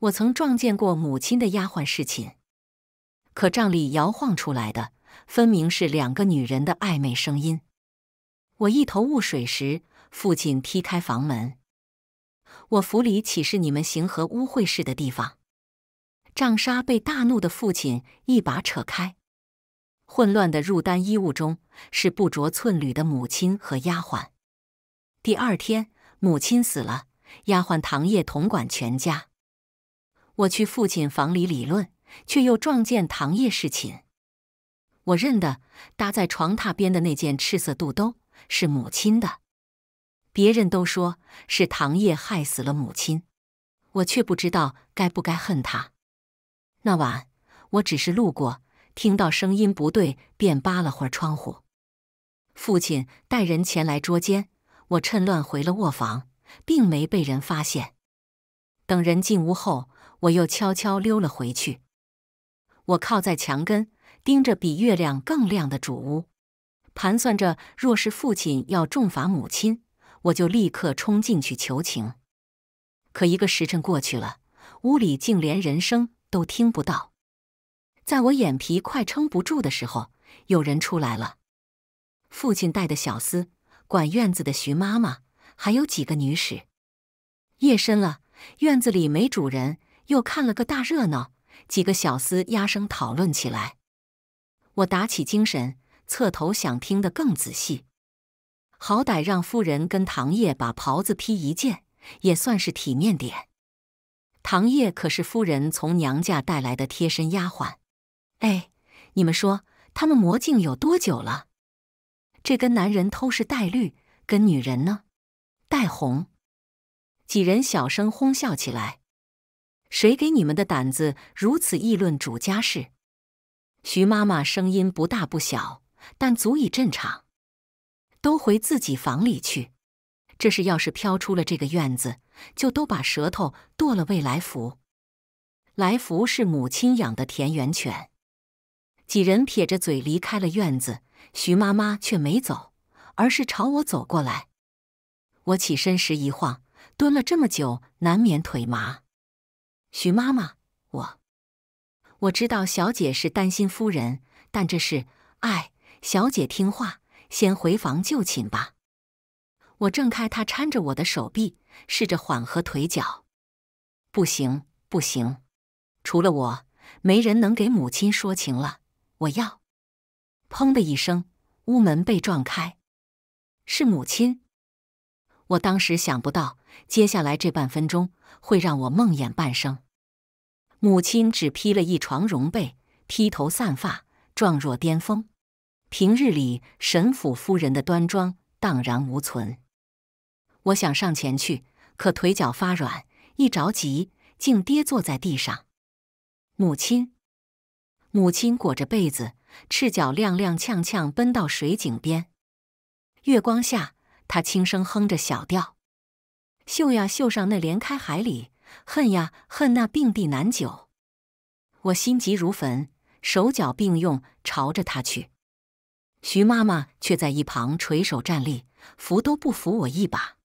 我曾撞见过母亲的丫鬟侍寝，可帐里摇晃出来的分明是两个女人的暧昧声音。我一头雾水时，父亲踢开房门：“我府里岂是你们行和污秽事的地方？”帐纱被大怒的父亲一把扯开，混乱的入单衣物中是不着寸缕的母亲和丫鬟。第二天，母亲死了，丫鬟唐叶统管全家。我去父亲房里理论，却又撞见唐叶侍寝。我认得搭在床榻边的那件赤色肚兜是母亲的，别人都说是唐叶害死了母亲，我却不知道该不该恨他。那晚我只是路过，听到声音不对，便扒了会儿窗户。父亲带人前来捉奸，我趁乱回了卧房，并没被人发现。等人进屋后。我又悄悄溜了回去，我靠在墙根，盯着比月亮更亮的主屋，盘算着，若是父亲要重罚母亲，我就立刻冲进去求情。可一个时辰过去了，屋里竟连人声都听不到。在我眼皮快撑不住的时候，有人出来了，父亲带的小厮、管院子的徐妈妈，还有几个女使。夜深了，院子里没主人。又看了个大热闹，几个小厮压声讨论起来。我打起精神，侧头想听得更仔细。好歹让夫人跟唐叶把袍子披一件，也算是体面点。唐叶可是夫人从娘家带来的贴身丫鬟。哎，你们说他们魔镜有多久了？这跟男人偷是戴绿，跟女人呢，戴红。几人小声哄笑起来。谁给你们的胆子如此议论主家事？徐妈妈声音不大不小，但足以震场。都回自己房里去。这事要是飘出了这个院子，就都把舌头剁了。未来福，来福是母亲养的田园犬。几人撇着嘴离开了院子，徐妈妈却没走，而是朝我走过来。我起身时一晃，蹲了这么久，难免腿麻。徐妈妈，我我知道小姐是担心夫人，但这是……哎，小姐听话，先回房就寝吧。我挣开她搀着我的手臂，试着缓和腿脚。不行，不行，除了我，没人能给母亲说情了。我要！砰的一声，屋门被撞开，是母亲。我当时想不到，接下来这半分钟会让我梦魇半生。母亲只披了一床绒被，披头散发，状若癫疯。平日里神府夫人的端庄荡然无存。我想上前去，可腿脚发软，一着急竟跌坐在地上。母亲，母亲裹着被子，赤脚踉踉跄跄奔到水井边，月光下。他轻声哼着小调：“绣呀绣上那连开海里，恨呀恨那并蒂难久。”我心急如焚，手脚并用朝着他去。徐妈妈却在一旁垂手站立，扶都不扶我一把。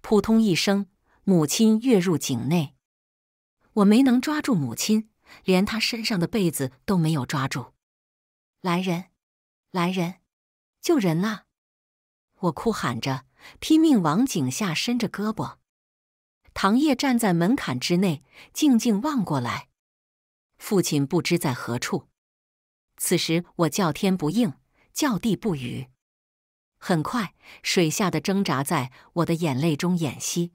扑通一声，母亲跃入井内。我没能抓住母亲，连她身上的被子都没有抓住。来人！来人！救人呐！我哭喊着，拼命往井下伸着胳膊。唐叶站在门槛之内，静静望过来。父亲不知在何处。此时我叫天不应，叫地不语。很快，水下的挣扎在我的眼泪中演戏。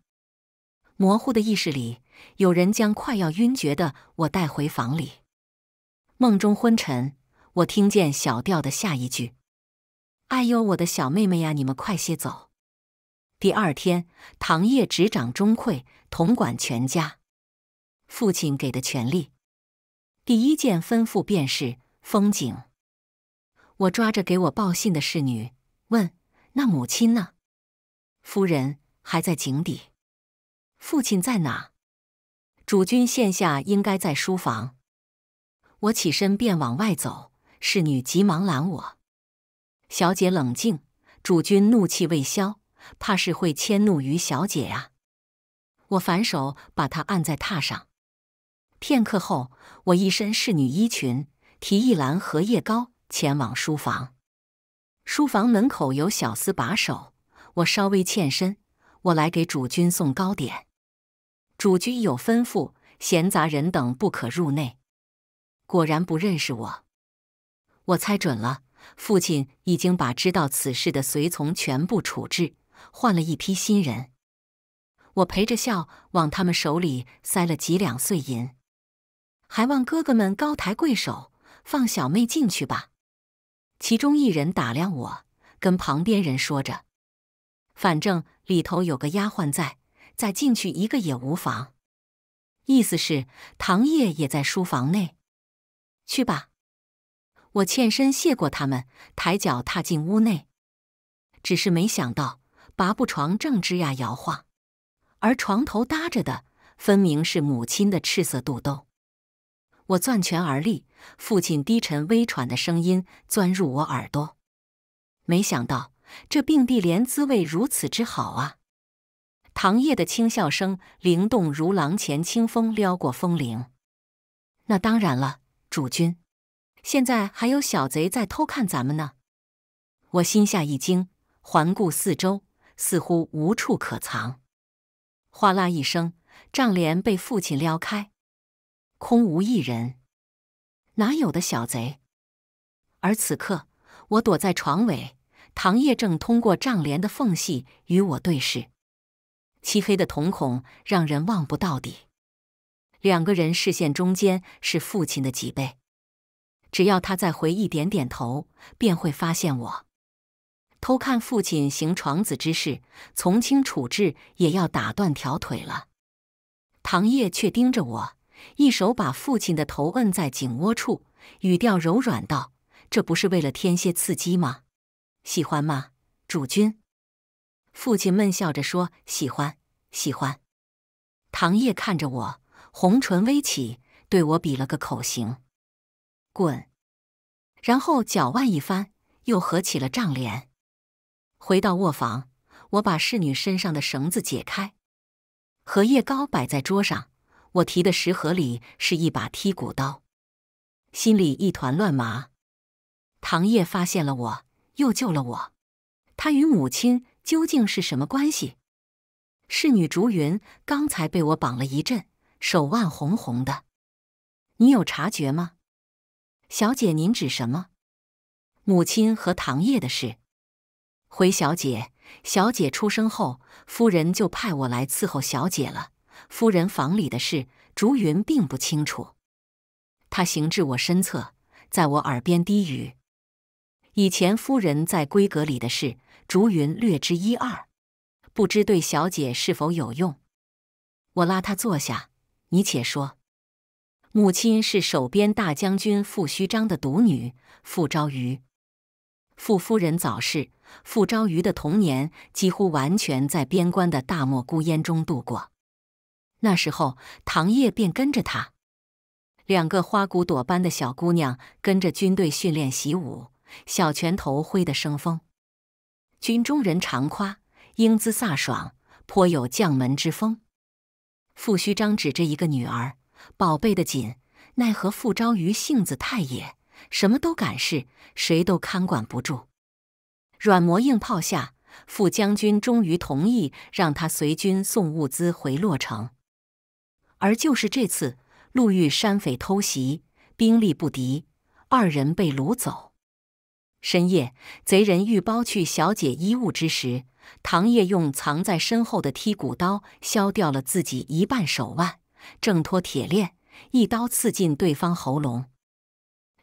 模糊的意识里，有人将快要晕厥的我带回房里。梦中昏沉，我听见小调的下一句。哎呦，我的小妹妹呀！你们快些走。第二天，唐烨执掌中馈，统管全家，父亲给的权力。第一件吩咐便是封井。我抓着给我报信的侍女问：“那母亲呢？”“夫人还在井底。”“父亲在哪？”“主君现下应该在书房。”我起身便往外走，侍女急忙拦我。小姐冷静，主君怒气未消，怕是会迁怒于小姐啊！我反手把她按在榻上。片刻后，我一身侍女衣裙，提一篮荷叶糕前往书房。书房门口有小厮把守，我稍微欠身：“我来给主君送糕点。”主君有吩咐，闲杂人等不可入内。果然不认识我，我猜准了。父亲已经把知道此事的随从全部处置，换了一批新人。我陪着笑，往他们手里塞了几两碎银，还望哥哥们高抬贵手，放小妹进去吧。其中一人打量我，跟旁边人说着：“反正里头有个丫鬟在，再进去一个也无妨。”意思是唐烨也在书房内。去吧。我欠身谢过他们，抬脚踏进屋内，只是没想到，拔步床正吱呀摇晃，而床头搭着的分明是母亲的赤色肚兜。我攥拳而立，父亲低沉微喘的声音钻入我耳朵。没想到这并蒂莲滋味如此之好啊！唐烨的轻笑声灵动如廊前清风撩过风铃。那当然了，主君。现在还有小贼在偷看咱们呢，我心下一惊，环顾四周，似乎无处可藏。哗啦一声，帐帘被父亲撩开，空无一人，哪有的小贼？而此刻，我躲在床尾，唐叶正通过帐帘的缝隙与我对视，漆黑的瞳孔让人望不到底。两个人视线中间是父亲的脊背。只要他再回一点点头，便会发现我偷看父亲行床子之事，从轻处置也要打断条腿了。唐叶却盯着我，一手把父亲的头摁在颈窝处，语调柔软道：“这不是为了添些刺激吗？喜欢吗，主君？”父亲闷笑着说：“喜欢，喜欢。”唐叶看着我，红唇微起，对我比了个口型。滚！然后脚腕一翻，又合起了帐帘。回到卧房，我把侍女身上的绳子解开。荷叶糕摆在桌上，我提的食盒里是一把剔骨刀。心里一团乱麻。唐叶发现了我，又救了我。他与母亲究竟是什么关系？侍女竹云刚才被我绑了一阵，手腕红红的，你有察觉吗？小姐，您指什么？母亲和唐烨的事。回小姐，小姐出生后，夫人就派我来伺候小姐了。夫人房里的事，竹云并不清楚。他行至我身侧，在我耳边低语：“以前夫人在闺阁里的事，竹云略知一二，不知对小姐是否有用。”我拉他坐下，你且说。母亲是守边大将军傅虚章的独女傅昭瑜，傅夫人早逝，傅昭瑜的童年几乎完全在边关的大漠孤烟中度过。那时候，唐烨便跟着他，两个花骨朵般的小姑娘跟着军队训练习武，小拳头挥得生风，军中人常夸英姿飒爽，颇有将门之风。傅虚章指着一个女儿。宝贝的紧，奈何傅昭瑜性子太野，什么都敢试，谁都看管不住。软磨硬泡下，傅将军终于同意让他随军送物资回洛城。而就是这次，路遇山匪偷袭，兵力不敌，二人被掳走。深夜，贼人欲剥去小姐衣物之时，唐烨用藏在身后的剔骨刀削掉了自己一半手腕。挣脱铁链，一刀刺进对方喉咙，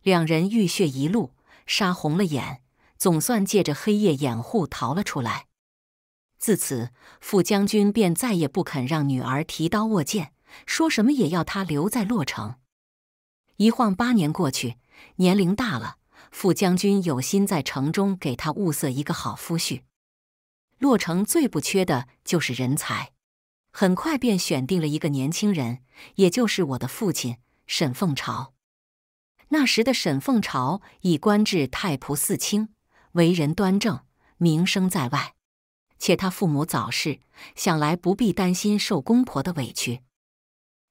两人浴血一路，杀红了眼，总算借着黑夜掩护逃了出来。自此，傅将军便再也不肯让女儿提刀握剑，说什么也要她留在洛城。一晃八年过去，年龄大了，傅将军有心在城中给她物色一个好夫婿。洛城最不缺的就是人才。很快便选定了一个年轻人，也就是我的父亲沈凤朝。那时的沈凤朝已官至太仆寺卿，为人端正，名声在外。且他父母早逝，想来不必担心受公婆的委屈。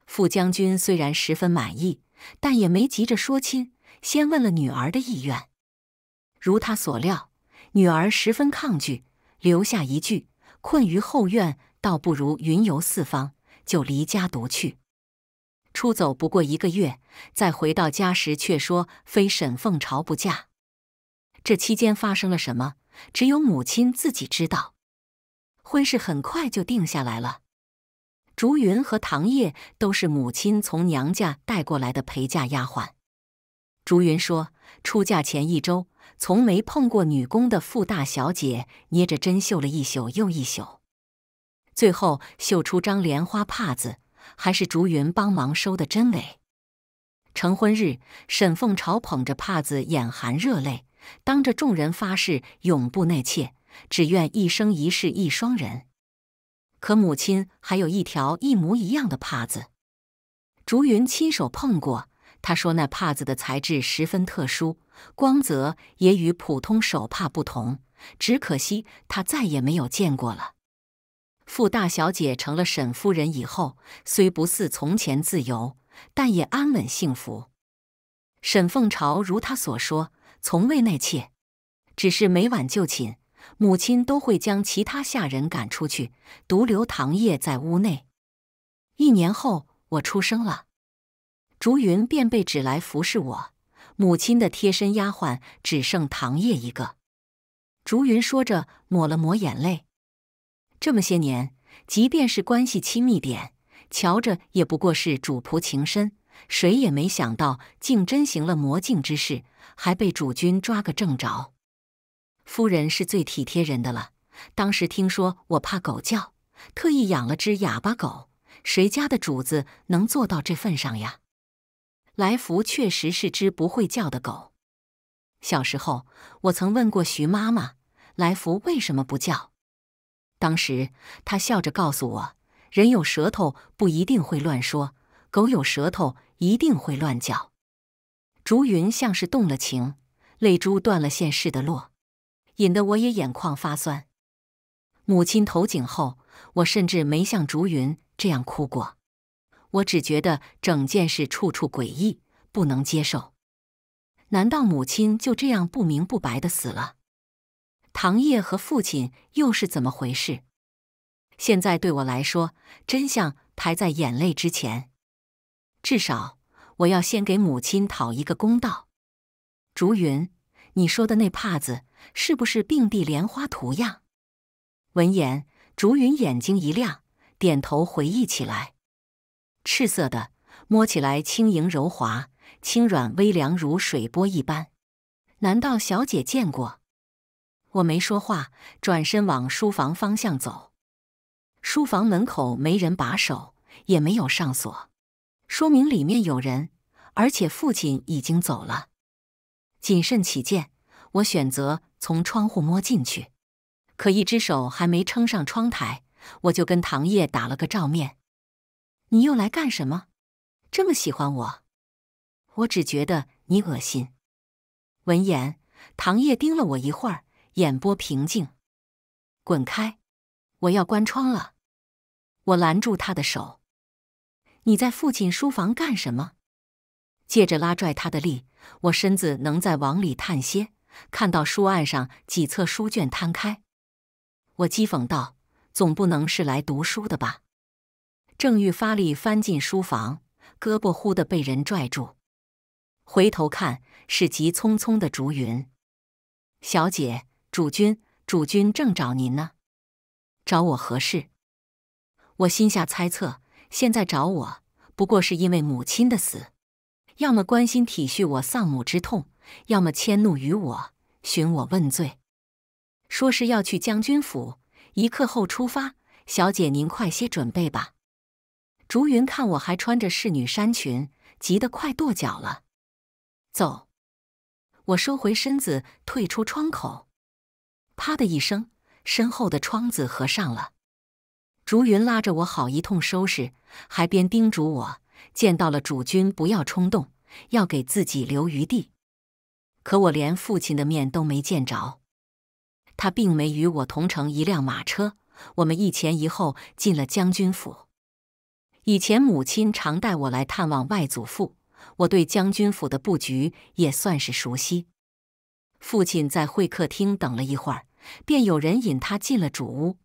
傅将军虽然十分满意，但也没急着说亲，先问了女儿的意愿。如他所料，女儿十分抗拒，留下一句：“困于后院。”倒不如云游四方，就离家独去。出走不过一个月，再回到家时却说非沈凤朝不嫁。这期间发生了什么，只有母亲自己知道。婚事很快就定下来了。竹云和唐叶都是母亲从娘家带过来的陪嫁丫鬟。竹云说，出嫁前一周，从没碰过女工的傅大小姐，捏着针绣了一宿又一宿。最后绣出张莲花帕子，还是竹云帮忙收的真伪。成婚日，沈凤朝捧着帕子，眼含热泪，当着众人发誓，永不内妾，只愿一生一世一双人。可母亲还有一条一模一样的帕子，竹云亲手碰过。他说那帕子的材质十分特殊，光泽也与普通手帕不同。只可惜他再也没有见过了。傅大小姐成了沈夫人以后，虽不似从前自由，但也安稳幸福。沈凤朝如她所说，从未纳妾，只是每晚就寝，母亲都会将其他下人赶出去，独留唐烨在屋内。一年后，我出生了，竹云便被指来服侍我。母亲的贴身丫鬟只剩唐烨一个。竹云说着，抹了抹眼泪。这么些年，即便是关系亲密点，瞧着也不过是主仆情深。谁也没想到，竟真行了魔镜之事，还被主君抓个正着。夫人是最体贴人的了，当时听说我怕狗叫，特意养了只哑巴狗。谁家的主子能做到这份上呀？来福确实是只不会叫的狗。小时候，我曾问过徐妈妈，来福为什么不叫？当时他笑着告诉我：“人有舌头不一定会乱说，狗有舌头一定会乱叫。”竹云像是动了情，泪珠断了线似的落，引得我也眼眶发酸。母亲投井后，我甚至没像竹云这样哭过，我只觉得整件事处处诡异，不能接受。难道母亲就这样不明不白的死了？唐烨和父亲又是怎么回事？现在对我来说，真相排在眼泪之前。至少，我要先给母亲讨一个公道。竹云，你说的那帕子是不是并蒂莲花图样？闻言，竹云眼睛一亮，点头回忆起来。赤色的，摸起来轻盈柔滑，轻软微凉如水波一般。难道小姐见过？我没说话，转身往书房方向走。书房门口没人把守，也没有上锁，说明里面有人，而且父亲已经走了。谨慎起见，我选择从窗户摸进去。可一只手还没撑上窗台，我就跟唐叶打了个照面。“你又来干什么？这么喜欢我？我只觉得你恶心。”闻言，唐叶盯了我一会儿。眼波平静，滚开！我要关窗了。我拦住他的手，你在父亲书房干什么？借着拉拽他的力，我身子能再往里探些，看到书案上几册书卷摊开。我讥讽道：“总不能是来读书的吧？”正欲发力翻进书房，胳膊忽的被人拽住，回头看是急匆匆的竹云小姐。主君，主君正找您呢，找我何事？我心下猜测，现在找我不过是因为母亲的死，要么关心体恤我丧母之痛，要么迁怒于我，寻我问罪。说是要去将军府，一刻后出发。小姐，您快些准备吧。竹云看我还穿着侍女衫裙，急得快跺脚了。走，我收回身子，退出窗口。啪的一声，身后的窗子合上了。竹云拉着我，好一通收拾，还边叮嘱我：见到了主君不要冲动，要给自己留余地。可我连父亲的面都没见着，他并没与我同乘一辆马车。我们一前一后进了将军府。以前母亲常带我来探望外祖父，我对将军府的布局也算是熟悉。父亲在会客厅等了一会儿。便有人引他进了主屋。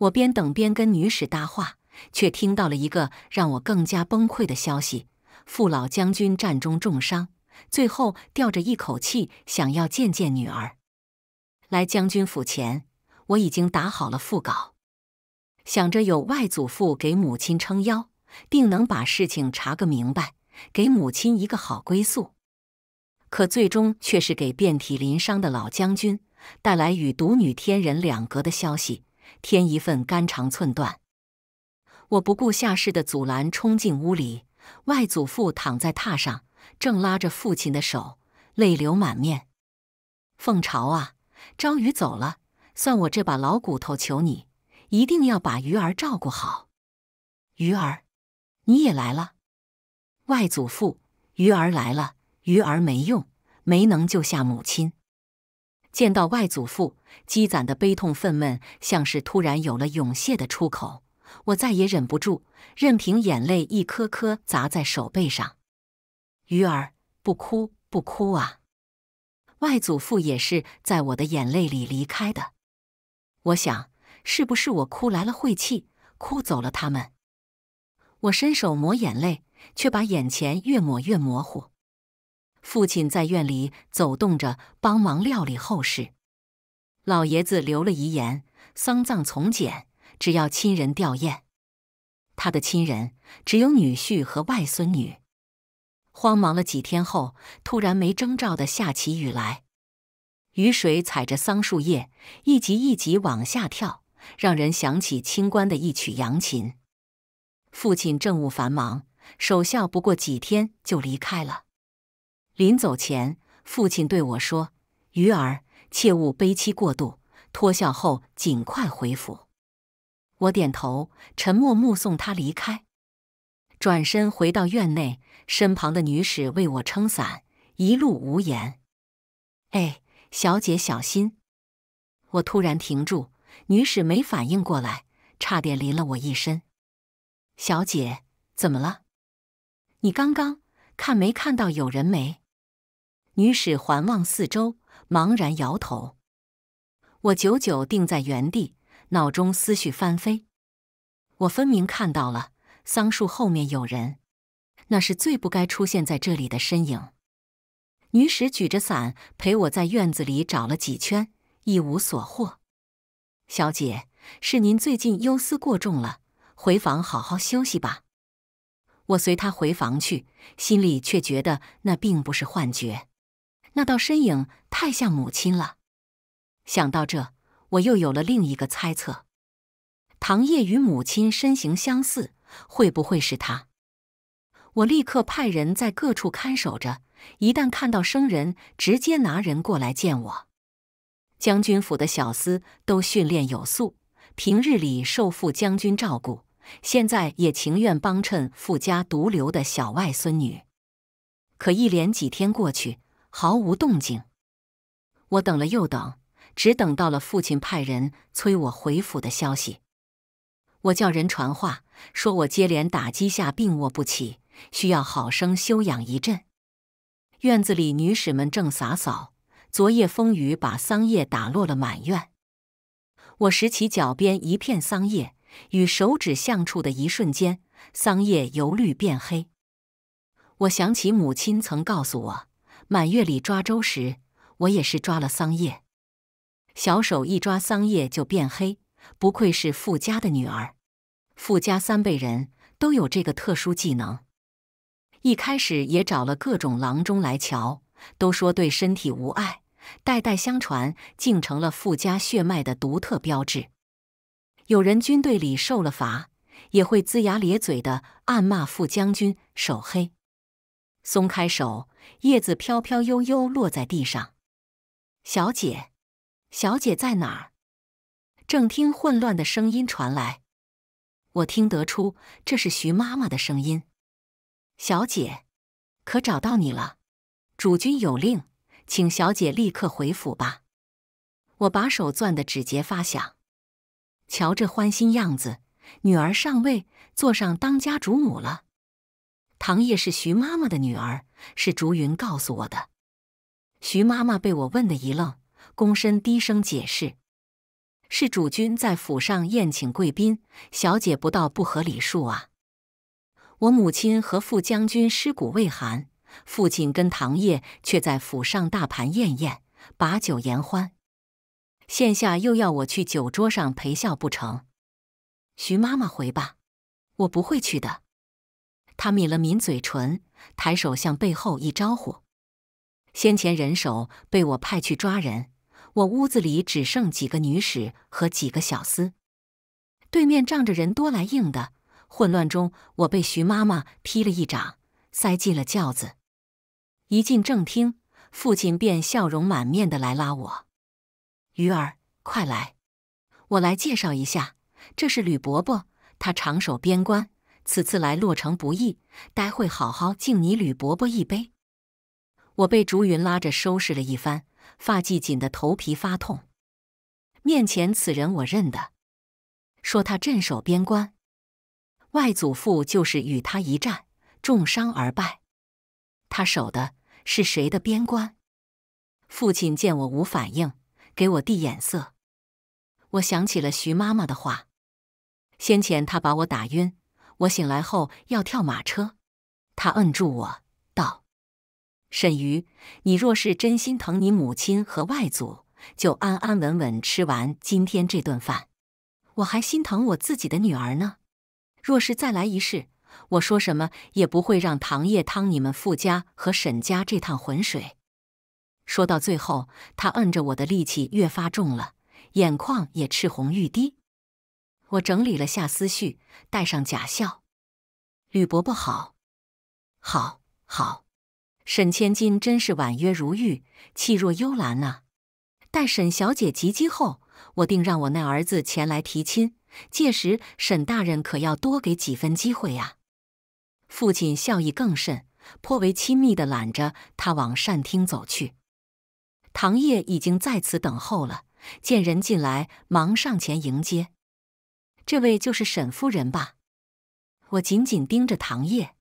我边等边跟女使搭话，却听到了一个让我更加崩溃的消息：父老将军战中重伤，最后吊着一口气想要见见女儿。来将军府前，我已经打好了腹稿，想着有外祖父给母亲撑腰，定能把事情查个明白，给母亲一个好归宿。可最终却是给遍体鳞伤的老将军。带来与独女天人两隔的消息，添一份肝肠寸断。我不顾下世的阻拦，冲进屋里。外祖父躺在榻上，正拉着父亲的手，泪流满面。凤巢啊，朝雨走了，算我这把老骨头求你，一定要把鱼儿照顾好。鱼儿，你也来了。外祖父，鱼儿来了，鱼儿没用，没能救下母亲。见到外祖父积攒的悲痛愤懑，像是突然有了涌泻的出口，我再也忍不住，任凭眼泪一颗颗砸在手背上。鱼儿，不哭，不哭啊！外祖父也是在我的眼泪里离开的。我想，是不是我哭来了晦气，哭走了他们？我伸手抹眼泪，却把眼前越抹越模糊。父亲在院里走动着，帮忙料理后事。老爷子留了遗言，丧葬从简，只要亲人吊唁。他的亲人只有女婿和外孙女。慌忙了几天后，突然没征兆的下起雨来，雨水踩着桑树叶，一级一级往下跳，让人想起清官的一曲扬琴。父亲政务繁忙，守孝不过几天就离开了。临走前，父亲对我说：“鱼儿，切勿悲戚过度，脱孝后尽快回府。”我点头，沉默目送他离开，转身回到院内。身旁的女使为我撑伞，一路无言。哎，小姐小心！我突然停住，女使没反应过来，差点淋了我一身。小姐，怎么了？你刚刚看没看到有人没？女使环望四周，茫然摇头。我久久定在原地，脑中思绪翻飞。我分明看到了桑树后面有人，那是最不该出现在这里的身影。女使举着伞陪我在院子里找了几圈，一无所获。小姐，是您最近忧思过重了，回房好好休息吧。我随她回房去，心里却觉得那并不是幻觉。那道身影太像母亲了，想到这，我又有了另一个猜测：唐烨与母亲身形相似，会不会是他？我立刻派人在各处看守着，一旦看到生人，直接拿人过来见我。将军府的小厮都训练有素，平日里受傅将军照顾，现在也情愿帮衬富家独留的小外孙女。可一连几天过去。毫无动静，我等了又等，只等到了父亲派人催我回府的消息。我叫人传话说我接连打击下病卧不起，需要好生休养一阵。院子里女使们正洒扫，昨夜风雨把桑叶打落了满院。我拾起脚边一片桑叶，与手指相触的一瞬间，桑叶由绿变黑。我想起母亲曾告诉我。满月里抓周时，我也是抓了桑叶。小手一抓桑叶就变黑，不愧是富家的女儿。富家三辈人都有这个特殊技能。一开始也找了各种郎中来瞧，都说对身体无碍。代代相传，竟成了富家血脉的独特标志。有人军队里受了罚，也会龇牙咧嘴的暗骂傅将军手黑。松开手。叶子飘飘悠悠落在地上。小姐，小姐在哪儿？正听混乱的声音传来，我听得出这是徐妈妈的声音。小姐，可找到你了。主君有令，请小姐立刻回府吧。我把手攥得指节发响，瞧这欢心样子，女儿上位，坐上当家主母了。唐叶是徐妈妈的女儿，是竹云告诉我的。徐妈妈被我问的一愣，躬身低声解释：“是主君在府上宴请贵宾，小姐不到不合礼数啊。我母亲和傅将军尸骨未寒，父亲跟唐叶却在府上大盘宴宴，把酒言欢，现下又要我去酒桌上陪笑不成？”徐妈妈回吧，我不会去的。他抿了抿嘴唇，抬手向背后一招呼。先前人手被我派去抓人，我屋子里只剩几个女使和几个小厮。对面仗着人多来硬的，混乱中我被徐妈妈劈了一掌，塞进了轿子。一进正厅，父亲便笑容满面的来拉我：“鱼儿，快来，我来介绍一下，这是吕伯伯，他长守边关。”此次来洛城不易，待会好好敬你吕伯伯一杯。我被竹云拉着收拾了一番，发髻紧得头皮发痛。面前此人我认得，说他镇守边关，外祖父就是与他一战重伤而败。他守的是谁的边关？父亲见我无反应，给我递眼色。我想起了徐妈妈的话，先前他把我打晕。我醒来后要跳马车，他摁住我道：“沈瑜，你若是真心疼你母亲和外祖，就安安稳稳吃完今天这顿饭。我还心疼我自己的女儿呢。若是再来一世，我说什么也不会让唐叶趟你们傅家和沈家这趟浑水。”说到最后，他摁着我的力气越发重了，眼眶也赤红欲滴。我整理了下思绪，带上假笑：“吕伯伯好，好，好。沈千金真是婉约如玉，气若幽兰啊。待沈小姐及笄后，我定让我那儿子前来提亲。届时，沈大人可要多给几分机会呀。”父亲笑意更甚，颇为亲密地揽着他往膳厅走去。唐烨已经在此等候了，见人进来，忙上前迎接。这位就是沈夫人吧？我紧紧盯着唐烨，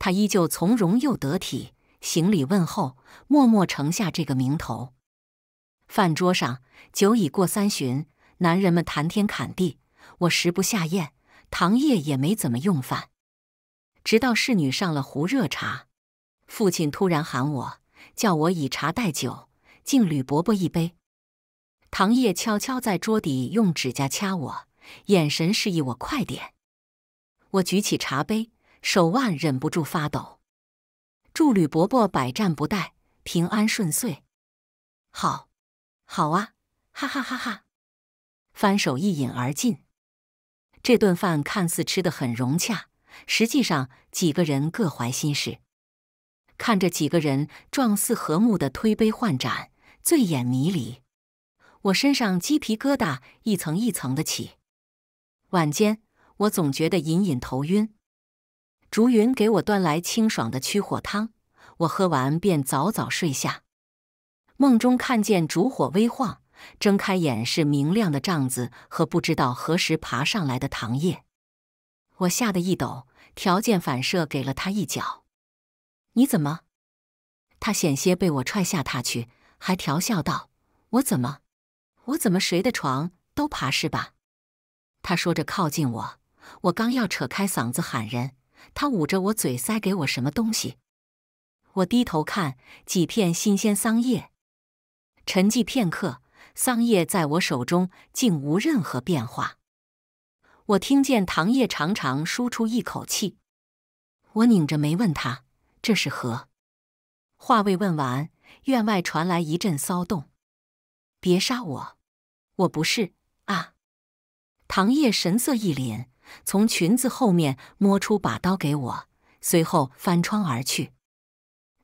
他依旧从容又得体，行礼问候，默默承下这个名头。饭桌上酒已过三巡，男人们谈天侃地，我食不下咽，唐烨也没怎么用饭。直到侍女上了壶热茶，父亲突然喊我，叫我以茶代酒，敬吕伯伯一杯。唐烨悄悄在桌底用指甲掐我。眼神示意我快点，我举起茶杯，手腕忍不住发抖。祝吕伯伯百战不殆，平安顺遂。好，好啊，哈哈哈哈！翻手一饮而尽。这顿饭看似吃得很融洽，实际上几个人各怀心事。看着几个人状似和睦的推杯换盏，醉眼迷离，我身上鸡皮疙瘩一层一层的起。晚间，我总觉得隐隐头晕。竹云给我端来清爽的驱火汤，我喝完便早早睡下。梦中看见烛火微晃，睁开眼是明亮的帐子和不知道何时爬上来的唐叶。我吓得一抖，条件反射给了他一脚。你怎么？他险些被我踹下榻去，还调笑道：“我怎么？我怎么谁的床都爬是吧？”他说着靠近我，我刚要扯开嗓子喊人，他捂着我嘴塞给我什么东西。我低头看，几片新鲜桑叶。沉寂片刻，桑叶在我手中竟无任何变化。我听见唐叶长长舒出一口气。我拧着眉问他：“这是何？”话未问完，院外传来一阵骚动。“别杀我，我不是。”唐叶神色一凛，从裙子后面摸出把刀给我，随后翻窗而去。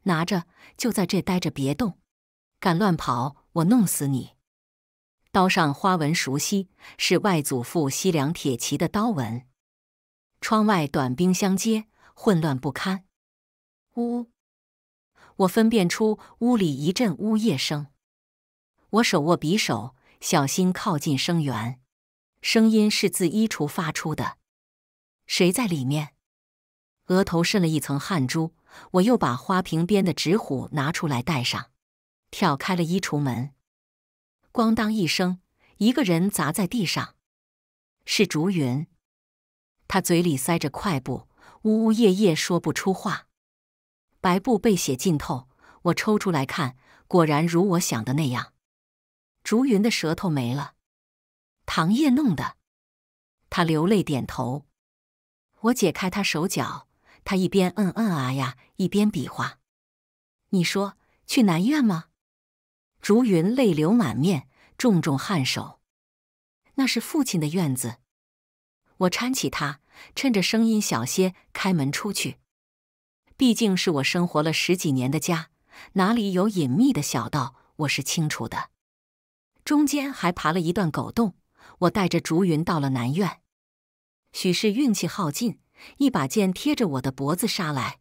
拿着，就在这待着，别动！敢乱跑，我弄死你！刀上花纹熟悉，是外祖父西凉铁骑的刀纹。窗外短兵相接，混乱不堪。呜！我分辨出屋里一阵呜咽声。我手握匕首，小心靠近声源。声音是自衣橱发出的，谁在里面？额头渗了一层汗珠，我又把花瓶边的纸虎拿出来戴上，挑开了衣橱门，咣当一声，一个人砸在地上，是竹云。他嘴里塞着块布，呜呜咽咽说不出话，白布被血浸透，我抽出来看，果然如我想的那样，竹云的舌头没了。唐叶弄的，他流泪点头。我解开他手脚，他一边嗯嗯啊呀，一边比划。你说去南院吗？竹云泪流满面，重重颔首。那是父亲的院子。我搀起他，趁着声音小些，开门出去。毕竟是我生活了十几年的家，哪里有隐秘的小道？我是清楚的。中间还爬了一段狗洞。我带着竹云到了南院，许是运气耗尽，一把剑贴着我的脖子杀来。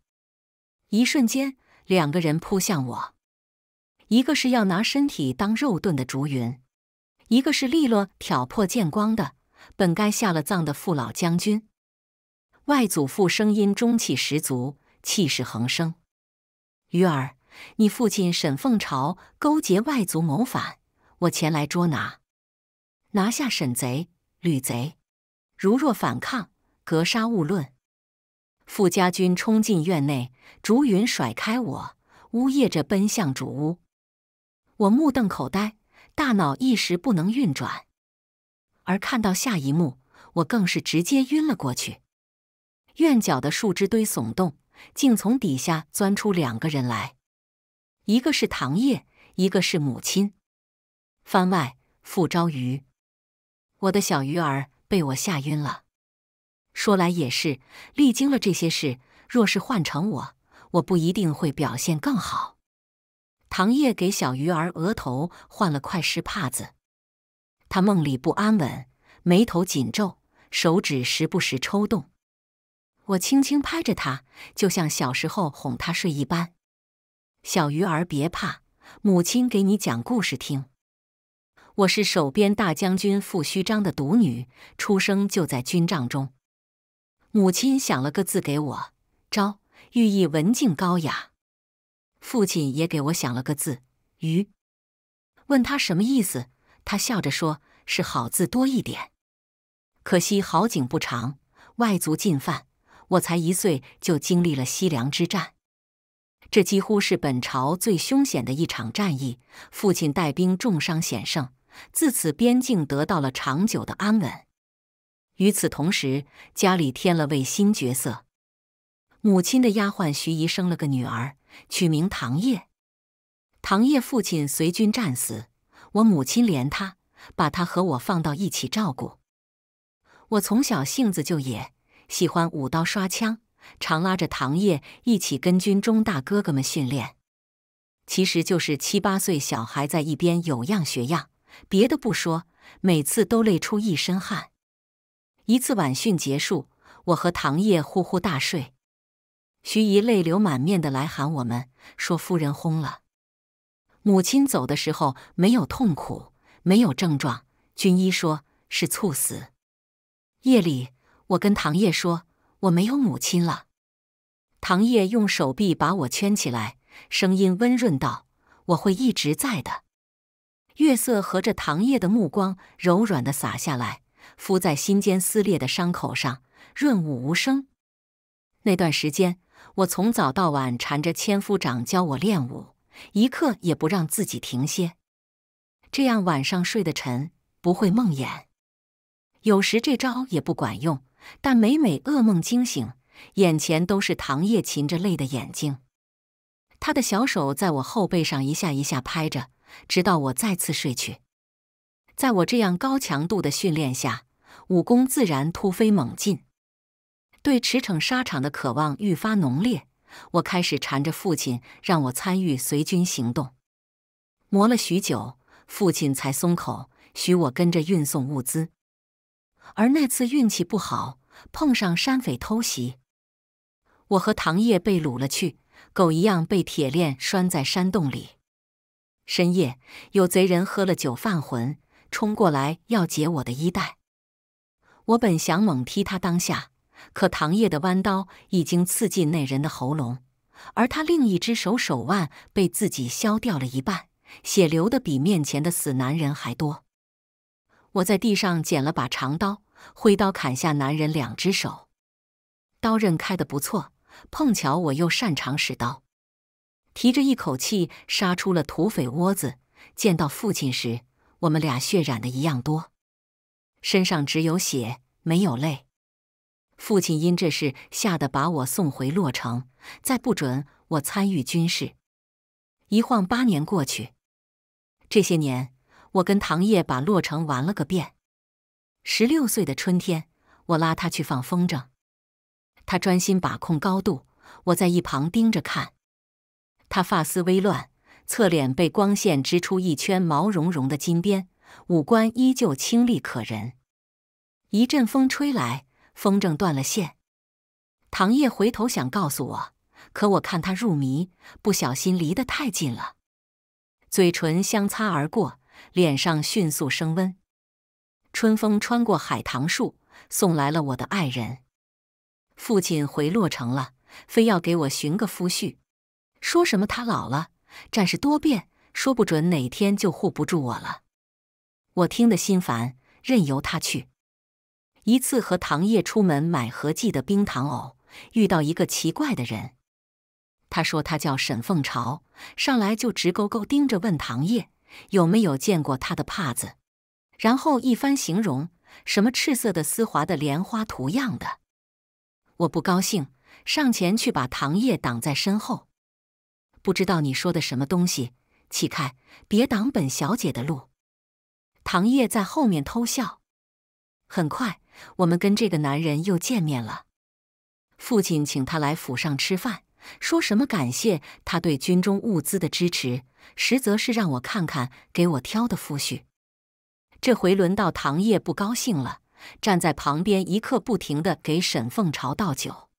一瞬间，两个人扑向我，一个是要拿身体当肉盾的竹云，一个是利落挑破剑光的本该下了葬的父老将军。外祖父声音中气十足，气势横生：“鱼儿，你父亲沈凤朝勾结外族谋反，我前来捉拿。”拿下沈贼、吕贼，如若反抗，格杀勿论。傅家军冲进院内，竹云甩开我，呜咽着奔向主屋。我目瞪口呆，大脑一时不能运转，而看到下一幕，我更是直接晕了过去。院角的树枝堆耸动，竟从底下钻出两个人来，一个是唐叶，一个是母亲。番外：傅昭瑜。我的小鱼儿被我吓晕了。说来也是，历经了这些事，若是换成我，我不一定会表现更好。唐烨给小鱼儿额头换了块湿帕子，他梦里不安稳，眉头紧皱，手指时不时抽动。我轻轻拍着他，就像小时候哄他睡一般。小鱼儿别怕，母亲给你讲故事听。我是守边大将军傅虚章的独女，出生就在军帐中。母亲想了个字给我“昭”，寓意文静高雅。父亲也给我想了个字“鱼。问他什么意思，他笑着说：“是好字多一点。”可惜好景不长，外族进犯，我才一岁就经历了西凉之战。这几乎是本朝最凶险的一场战役。父亲带兵重伤险胜。自此，边境得到了长久的安稳。与此同时，家里添了位新角色，母亲的丫鬟徐姨生了个女儿，取名唐叶。唐叶父亲随军战死，我母亲怜他，把他和我放到一起照顾。我从小性子就野，喜欢舞刀刷枪，常拉着唐叶一起跟军中大哥哥们训练，其实就是七八岁小孩在一边有样学样。别的不说，每次都累出一身汗。一次晚训结束，我和唐烨呼呼大睡。徐姨泪流满面的来喊我们，说夫人薨了。母亲走的时候没有痛苦，没有症状，军医说是猝死。夜里，我跟唐烨说：“我没有母亲了。”唐烨用手臂把我圈起来，声音温润道：“我会一直在的。”月色和着唐叶的目光，柔软的洒下来，敷在心间撕裂的伤口上，润物无声。那段时间，我从早到晚缠着千夫长教我练武，一刻也不让自己停歇。这样晚上睡得沉，不会梦魇。有时这招也不管用，但每每噩梦惊醒，眼前都是唐叶噙着泪的眼睛。他的小手在我后背上一下一下拍着。直到我再次睡去，在我这样高强度的训练下，武功自然突飞猛进。对驰骋沙场的渴望愈发浓烈，我开始缠着父亲让我参与随军行动。磨了许久，父亲才松口，许我跟着运送物资。而那次运气不好，碰上山匪偷袭，我和唐烨被掳了去，狗一样被铁链拴在山洞里。深夜，有贼人喝了酒犯浑，冲过来要解我的衣带。我本想猛踢他当下，可唐烨的弯刀已经刺进那人的喉咙，而他另一只手手腕被自己削掉了一半，血流的比面前的死男人还多。我在地上捡了把长刀，挥刀砍下男人两只手，刀刃开的不错，碰巧我又擅长使刀。提着一口气杀出了土匪窝子，见到父亲时，我们俩血染的一样多，身上只有血没有泪。父亲因这事吓得把我送回洛城，再不准我参与军事。一晃八年过去，这些年我跟唐烨把洛城玩了个遍。十六岁的春天，我拉他去放风筝，他专心把控高度，我在一旁盯着看。他发丝微乱，侧脸被光线织出一圈毛茸茸的金边，五官依旧清丽可人。一阵风吹来，风筝断了线。唐叶回头想告诉我，可我看他入迷，不小心离得太近了，嘴唇相擦而过，脸上迅速升温。春风穿过海棠树，送来了我的爱人。父亲回洛城了，非要给我寻个夫婿。说什么他老了，战事多变，说不准哪天就护不住我了。我听得心烦，任由他去。一次和唐叶出门买合记的冰糖藕，遇到一个奇怪的人。他说他叫沈凤朝，上来就直勾勾盯着问唐叶有没有见过他的帕子，然后一番形容，什么赤色的、丝滑的、莲花图样的。我不高兴，上前去把唐叶挡在身后。不知道你说的什么东西，起开，别挡本小姐的路！唐烨在后面偷笑。很快，我们跟这个男人又见面了。父亲请他来府上吃饭，说什么感谢他对军中物资的支持，实则是让我看看给我挑的夫婿。这回轮到唐烨不高兴了，站在旁边一刻不停的给沈凤朝倒酒。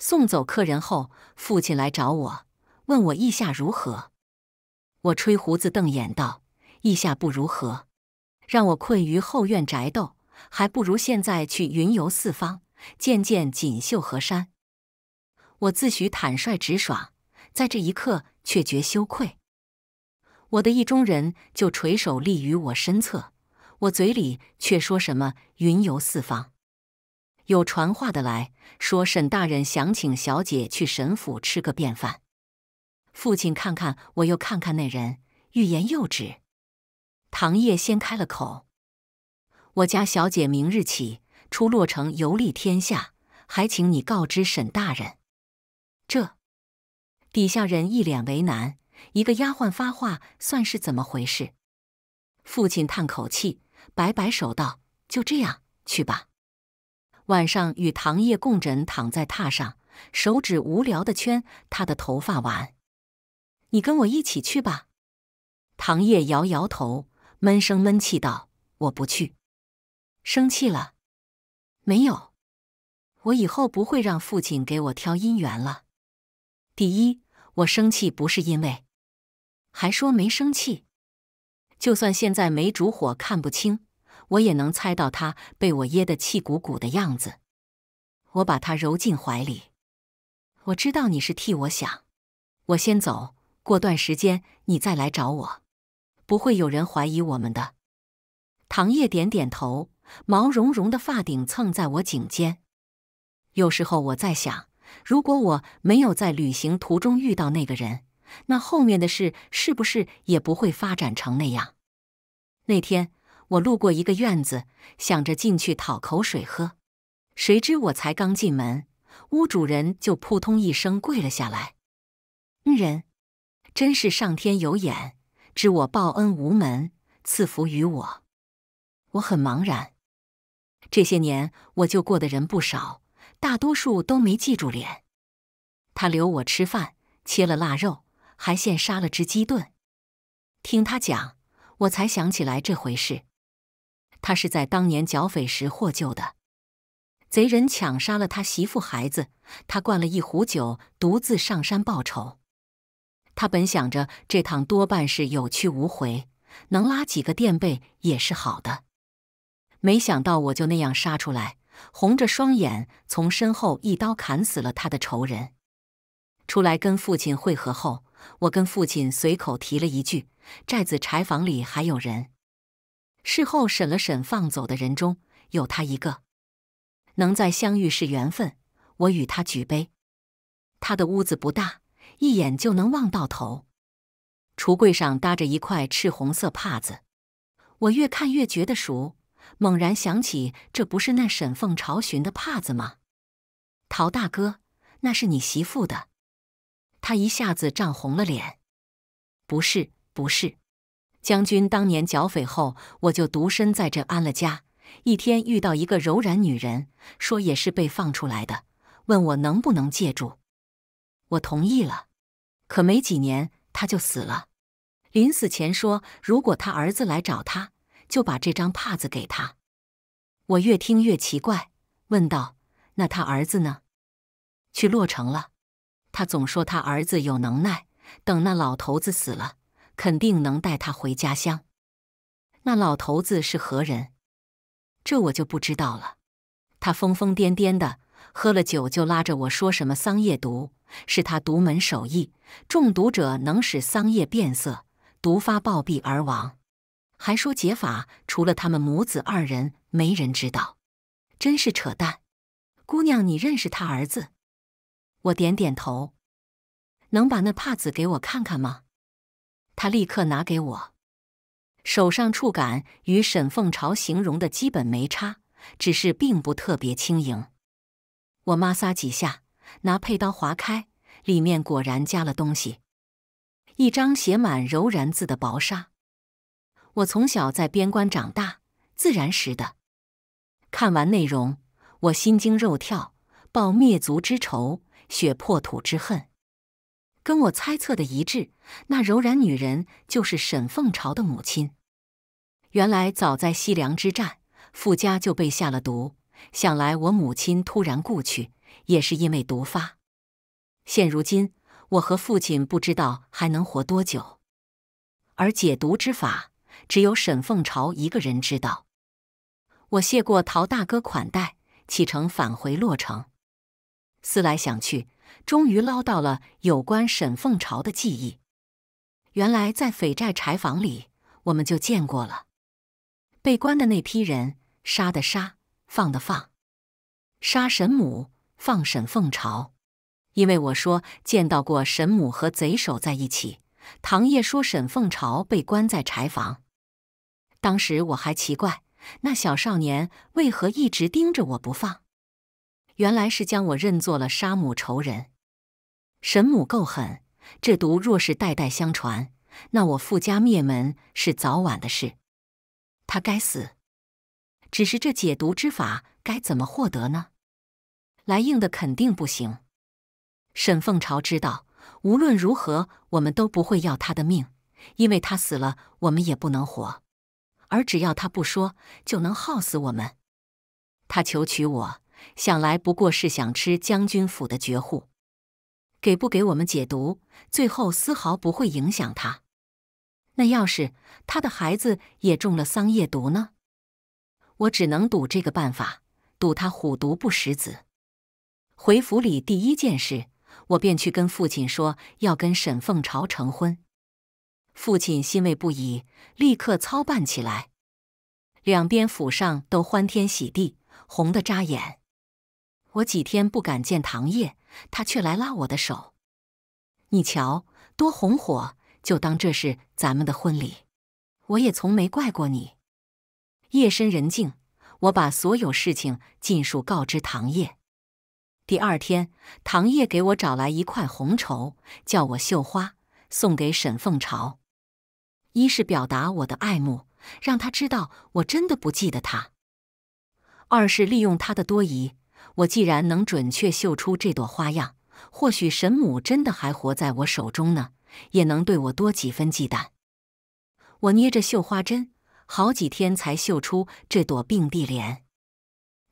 送走客人后，父亲来找我。问我意下如何？我吹胡子瞪眼道：“意下不如何，让我困于后院宅斗，还不如现在去云游四方，见见锦绣河山。”我自诩坦率直爽，在这一刻却觉羞愧。我的意中人就垂手立于我身侧，我嘴里却说什么“云游四方”。有传话的来说：“沈大人想请小姐去沈府吃个便饭。”父亲看看我，又看看那人，欲言又止。唐烨先开了口：“我家小姐明日起出洛城游历天下，还请你告知沈大人。”这底下人一脸为难。一个丫鬟发话：“算是怎么回事？”父亲叹口气，摆摆手道：“就这样，去吧。”晚上与唐烨共枕，躺在榻上，手指无聊的圈他的头发玩。你跟我一起去吧。唐烨摇摇头，闷声闷气道：“我不去。”生气了？没有。我以后不会让父亲给我挑姻缘了。第一，我生气不是因为……还说没生气？就算现在没烛火看不清，我也能猜到他被我噎得气鼓鼓的样子。我把他揉进怀里。我知道你是替我想。我先走。过段时间你再来找我，不会有人怀疑我们的。唐叶点点头，毛茸茸的发顶蹭在我颈间。有时候我在想，如果我没有在旅行途中遇到那个人，那后面的事是不是也不会发展成那样？那天我路过一个院子，想着进去讨口水喝，谁知我才刚进门，屋主人就扑通一声跪了下来，人。真是上天有眼，知我报恩无门，赐福于我。我很茫然，这些年我救过的人不少，大多数都没记住脸。他留我吃饭，切了腊肉，还现杀了只鸡炖。听他讲，我才想起来这回事。他是在当年剿匪时获救的，贼人抢杀了他媳妇孩子，他灌了一壶酒，独自上山报仇。他本想着这趟多半是有去无回，能拉几个垫背也是好的。没想到我就那样杀出来，红着双眼从身后一刀砍死了他的仇人。出来跟父亲会合后，我跟父亲随口提了一句：“寨子柴房里还有人。”事后审了审放走的人，中有他一个。能再相遇是缘分，我与他举杯。他的屋子不大。一眼就能望到头。橱柜上搭着一块赤红色帕子，我越看越觉得熟，猛然想起，这不是那沈凤朝寻的帕子吗？陶大哥，那是你媳妇的。他一下子涨红了脸。不是，不是。将军当年剿匪后，我就独身在这安了家。一天遇到一个柔然女人，说也是被放出来的，问我能不能借住，我同意了。可没几年，他就死了。临死前说：“如果他儿子来找他，就把这张帕子给他。”我越听越奇怪，问道：“那他儿子呢？去洛城了。他总说他儿子有能耐，等那老头子死了，肯定能带他回家乡。那老头子是何人？这我就不知道了。他疯疯癫癫的，喝了酒就拉着我说什么桑叶毒。”是他独门手艺，中毒者能使桑叶变色，毒发暴毙而亡。还说解法，除了他们母子二人，没人知道。真是扯淡！姑娘，你认识他儿子？我点点头。能把那帕子给我看看吗？他立刻拿给我，手上触感与沈凤朝形容的基本没差，只是并不特别轻盈。我摩挲几下。拿佩刀划开，里面果然加了东西，一张写满柔然字的薄纱。我从小在边关长大，自然识的。看完内容，我心惊肉跳，报灭族之仇，雪破土之恨，跟我猜测的一致。那柔然女人就是沈凤朝的母亲。原来早在西凉之战，傅家就被下了毒，想来我母亲突然故去。也是因为毒发，现如今我和父亲不知道还能活多久，而解毒之法只有沈凤朝一个人知道。我谢过陶大哥款待，启程返回洛城。思来想去，终于捞到了有关沈凤朝的记忆。原来在匪寨柴房里，我们就见过了被关的那批人，杀的杀，放的放，杀神母。放沈凤朝，因为我说见到过沈母和贼首在一起。唐烨说沈凤朝被关在柴房，当时我还奇怪那小少年为何一直盯着我不放，原来是将我认作了杀母仇人。沈母够狠，这毒若是代代相传，那我傅家灭门是早晚的事。他该死，只是这解毒之法该怎么获得呢？来硬的肯定不行。沈凤朝知道，无论如何，我们都不会要他的命，因为他死了，我们也不能活。而只要他不说，就能耗死我们。他求娶我，想来不过是想吃将军府的绝户。给不给我们解毒，最后丝毫不会影响他。那要是他的孩子也中了桑叶毒呢？我只能赌这个办法，赌他虎毒不食子。回府里第一件事，我便去跟父亲说要跟沈凤朝成婚。父亲欣慰不已，立刻操办起来。两边府上都欢天喜地，红得扎眼。我几天不敢见唐烨，他却来拉我的手。你瞧，多红火！就当这是咱们的婚礼。我也从没怪过你。夜深人静，我把所有事情尽数告知唐烨。第二天，唐烨给我找来一块红绸，叫我绣花送给沈凤朝，一是表达我的爱慕，让他知道我真的不记得他；二是利用他的多疑。我既然能准确绣出这朵花样，或许沈母真的还活在我手中呢，也能对我多几分忌惮。我捏着绣花针，好几天才绣出这朵并蒂莲。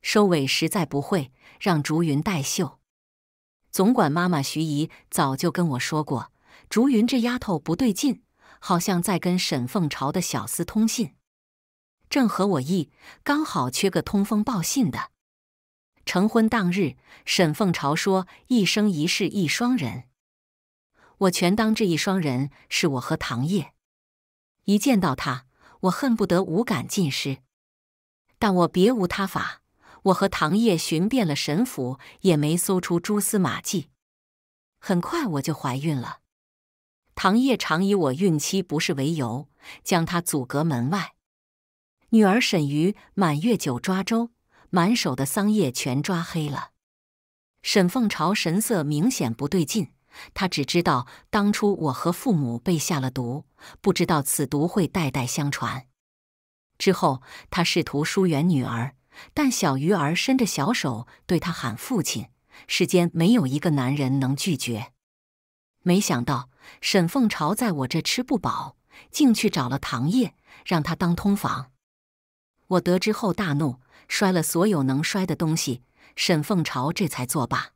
收尾实在不会，让竹云带绣。总管妈妈徐姨早就跟我说过，竹云这丫头不对劲，好像在跟沈凤朝的小厮通信，正合我意。刚好缺个通风报信的。成婚当日，沈凤朝说“一生一世一双人”，我全当这一双人是我和唐烨。一见到他，我恨不得五感尽失，但我别无他法。我和唐烨寻遍了沈府，也没搜出蛛丝马迹。很快我就怀孕了。唐烨常以我孕期不适为由，将她阻隔门外。女儿沈瑜满月酒抓粥，满手的桑叶全抓黑了。沈凤朝神色明显不对劲，他只知道当初我和父母被下了毒，不知道此毒会代代相传。之后，他试图疏远女儿。但小鱼儿伸着小手对他喊：“父亲，世间没有一个男人能拒绝。”没想到沈凤朝在我这吃不饱，竟去找了唐叶，让他当通房。我得知后大怒，摔了所有能摔的东西。沈凤朝这才作罢。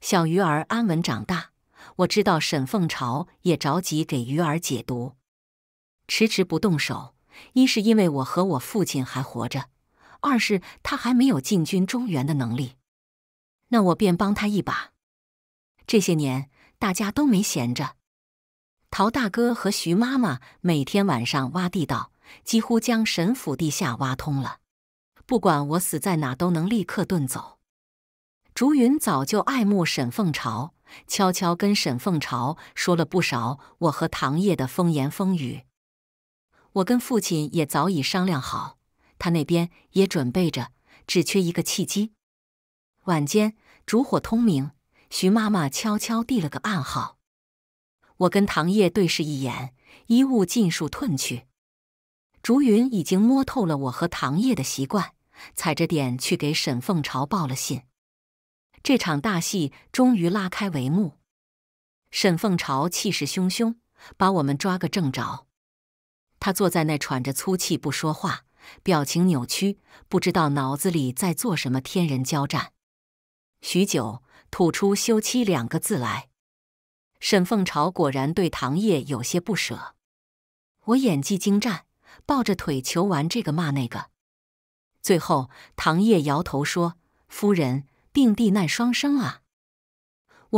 小鱼儿安稳长大，我知道沈凤朝也着急给鱼儿解毒，迟迟不动手，一是因为我和我父亲还活着。二是他还没有进军中原的能力，那我便帮他一把。这些年，大家都没闲着。陶大哥和徐妈妈每天晚上挖地道，几乎将沈府地下挖通了。不管我死在哪，都能立刻遁走。竹云早就爱慕沈凤朝，悄悄跟沈凤朝说了不少我和唐烨的风言风语。我跟父亲也早已商量好。他那边也准备着，只缺一个契机。晚间烛火通明，徐妈妈悄悄递了个暗号。我跟唐叶对视一眼，衣物尽数褪去。竹云已经摸透了我和唐叶的习惯，踩着点去给沈凤朝报了信。这场大戏终于拉开帷幕。沈凤朝气势汹汹，把我们抓个正着。他坐在那喘着粗气，不说话。表情扭曲，不知道脑子里在做什么天人交战。许久，吐出“休妻”两个字来。沈凤朝果然对唐烨有些不舍。我演技精湛，抱着腿求完这个骂那个。最后，唐烨摇头说：“夫人，病地难双生啊！”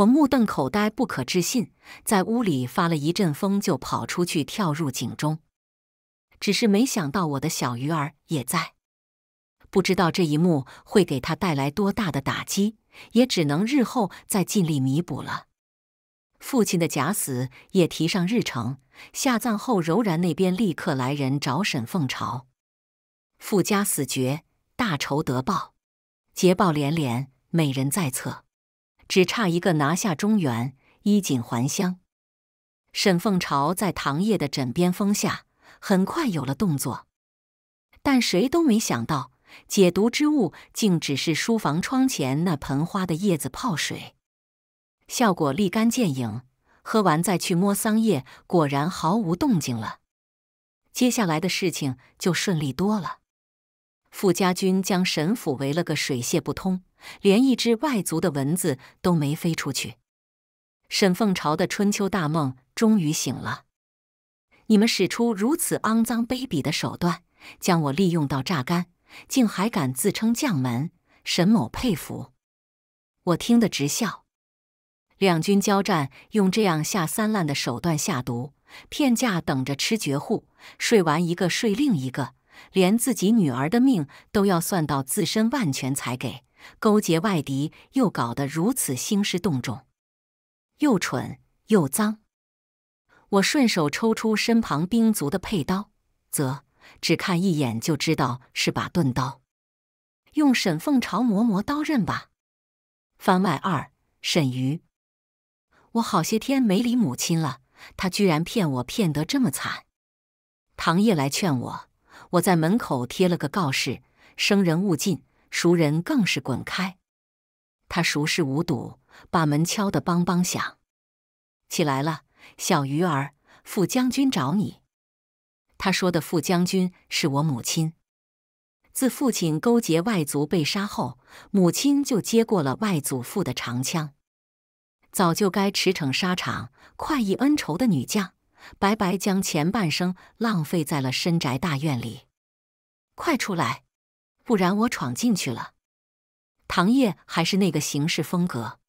我目瞪口呆，不可置信，在屋里发了一阵疯，就跑出去跳入井中。只是没想到我的小鱼儿也在，不知道这一幕会给他带来多大的打击，也只能日后再尽力弥补了。父亲的假死也提上日程，下葬后，柔然那边立刻来人找沈凤朝。富家死绝，大仇得报，捷报连连，美人在侧，只差一个拿下中原，衣锦还乡。沈凤朝在唐烨的枕边风下。很快有了动作，但谁都没想到，解毒之物竟只是书房窗前那盆花的叶子泡水，效果立竿见影。喝完再去摸桑叶，果然毫无动静了。接下来的事情就顺利多了。傅家军将沈府围了个水泄不通，连一只外族的蚊子都没飞出去。沈凤朝的春秋大梦终于醒了。你们使出如此肮脏卑鄙的手段，将我利用到榨干，竟还敢自称将门，沈某佩服。我听得直笑。两军交战，用这样下三滥的手段下毒、骗价等着吃绝户，睡完一个睡另一个，连自己女儿的命都要算到自身万全才给，勾结外敌，又搞得如此兴师动众，又蠢又脏。我顺手抽出身旁兵卒的佩刀，则只看一眼就知道是把钝刀。用沈凤朝磨磨刀刃吧。番外二：沈瑜，我好些天没理母亲了，她居然骗我，骗得这么惨。唐烨来劝我，我在门口贴了个告示：生人勿近，熟人更是滚开。他熟视无睹，把门敲得梆梆响。起来了。小鱼儿，傅将军找你。他说的傅将军是我母亲。自父亲勾结外族被杀后，母亲就接过了外祖父的长枪，早就该驰骋沙场、快意恩仇的女将，白白将前半生浪费在了深宅大院里。快出来，不然我闯进去了。唐烨还是那个行事风格。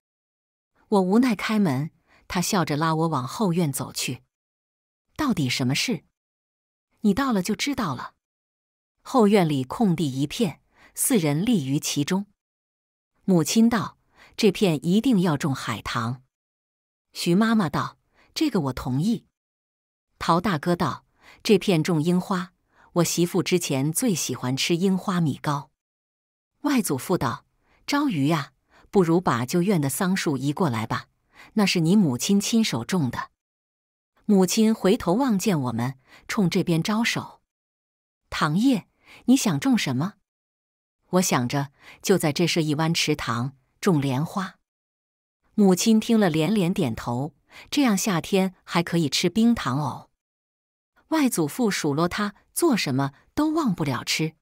我无奈开门。他笑着拉我往后院走去。到底什么事？你到了就知道了。后院里空地一片，四人立于其中。母亲道：“这片一定要种海棠。”徐妈妈道：“这个我同意。”陶大哥道：“这片种樱花，我媳妇之前最喜欢吃樱花米糕。”外祖父道：“招鱼呀，不如把旧院的桑树移过来吧。”那是你母亲亲手种的。母亲回头望见我们，冲这边招手：“唐叶，你想种什么？”我想着，就在这设一湾池塘，种莲花。母亲听了连连点头：“这样夏天还可以吃冰糖藕。”外祖父数落他：“做什么都忘不了吃。”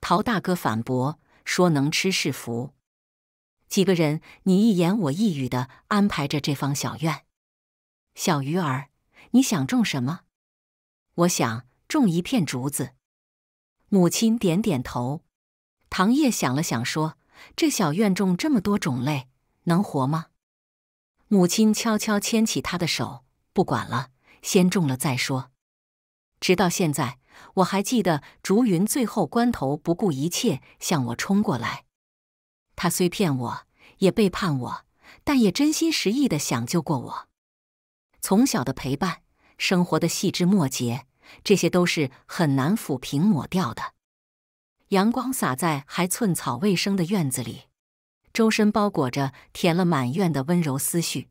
陶大哥反驳说：“能吃是福。”几个人你一言我一语的安排着这方小院。小鱼儿，你想种什么？我想种一片竹子。母亲点点头。唐叶想了想说：“这小院种这么多种类，能活吗？”母亲悄悄牵起他的手：“不管了，先种了再说。”直到现在，我还记得竹云最后关头不顾一切向我冲过来。他虽骗我，也背叛我，但也真心实意的想救过我。从小的陪伴，生活的细枝末节，这些都是很难抚平抹掉的。阳光洒在还寸草未生的院子里，周身包裹着填了满院的温柔思绪。